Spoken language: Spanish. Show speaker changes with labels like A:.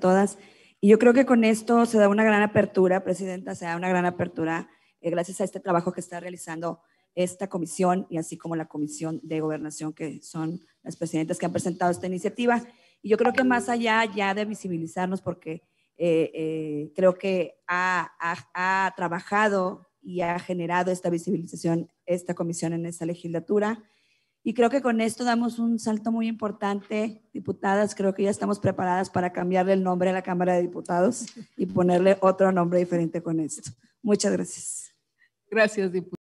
A: todas. Y yo creo que con esto se da una gran apertura, Presidenta, se da una gran apertura eh, gracias a este trabajo que está realizando esta comisión y así como la comisión de gobernación, que son las presidentas que han presentado esta iniciativa. Y yo creo que más allá ya de visibilizarnos, porque eh, eh, creo que ha, trabajado y ha generado esta visibilización esta comisión en esta legislatura, y creo que con esto damos un salto muy importante, diputadas. Creo que ya estamos preparadas para cambiarle el nombre a la Cámara de Diputados y ponerle otro nombre diferente con esto. Muchas gracias.
B: Gracias, diputada.